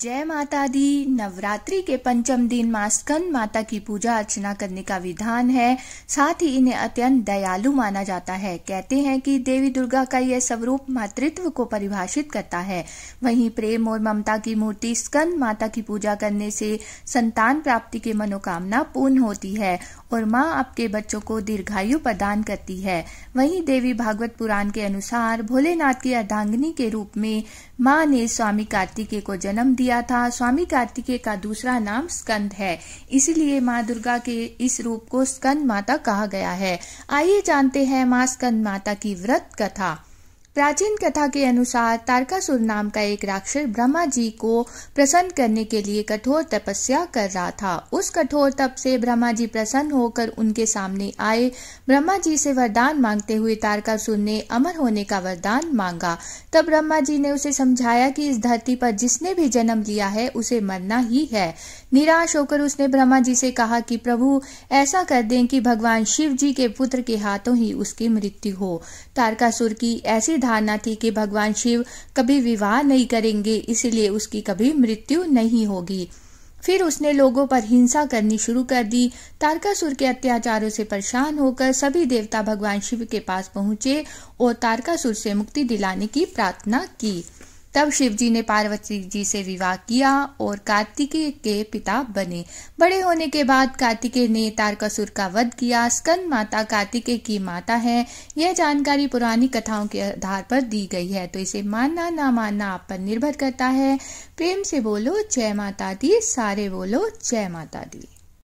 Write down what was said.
जय माता दी नवरात्रि के पंचम दिन माँ स्कंद माता की पूजा अर्चना करने का विधान है साथ ही इन्हें अत्यंत दयालु माना जाता है कहते हैं कि देवी दुर्गा का यह स्वरूप मातृत्व को परिभाषित करता है वहीं प्रेम और ममता की मूर्ति स्कंद माता की पूजा करने से संतान प्राप्ति की मनोकामना पूर्ण होती है और माँ आपके बच्चों को दीर्घायु प्रदान करती है वहीं देवी भागवत पुराण के अनुसार भोलेनाथ की अर्धांगनी के रूप में माँ ने स्वामी कार्तिकेय को जन्म दिया था स्वामी कार्तिकेय का दूसरा नाम स्कंद है इसीलिए माँ दुर्गा के इस रूप को स्कंद माता कहा गया है आइए जानते हैं माँ स्कंद माता की व्रत कथा प्राचीन कथा के अनुसार तारकासुर नाम का एक राक्षस ब्रह्मा जी को प्रसन्न करने के लिए कठोर तपस्या कर रहा था उस कठोर तप से ब्रह्मा जी प्रसन्न होकर उनके सामने आए ब्रह्मा जी से वरदान मांगते हुए तारकासुर ने अमर होने का वरदान मांगा तब ब्रह्मा जी ने उसे समझाया कि इस धरती पर जिसने भी जन्म लिया है उसे मरना ही है निराश होकर उसने ब्रह्मा जी से कहा कि प्रभु ऐसा कर दें कि भगवान शिव जी के पुत्र के हाथों ही उसकी मृत्यु हो तारकासुर की ऐसी धारणा थी कि भगवान शिव कभी विवाह नहीं करेंगे इसलिए उसकी कभी मृत्यु नहीं होगी फिर उसने लोगों पर हिंसा करनी शुरू कर दी तारकासुर के अत्याचारों से परेशान होकर सभी देवता भगवान शिव के पास पहुंचे और तारकासुर से मुक्ति दिलाने की प्रार्थना की तब शिवजी ने पार्वती जी से विवाह किया और कार्तिकेय के पिता बने बड़े होने के बाद कार्तिकेय ने तारकासुर का वध किया स्कंद माता कार्तिकेय की माता है यह जानकारी पुरानी कथाओं के आधार पर दी गई है तो इसे मानना ना मानना आप पर निर्भर करता है प्रेम से बोलो जय माता दी सारे बोलो जय माता दी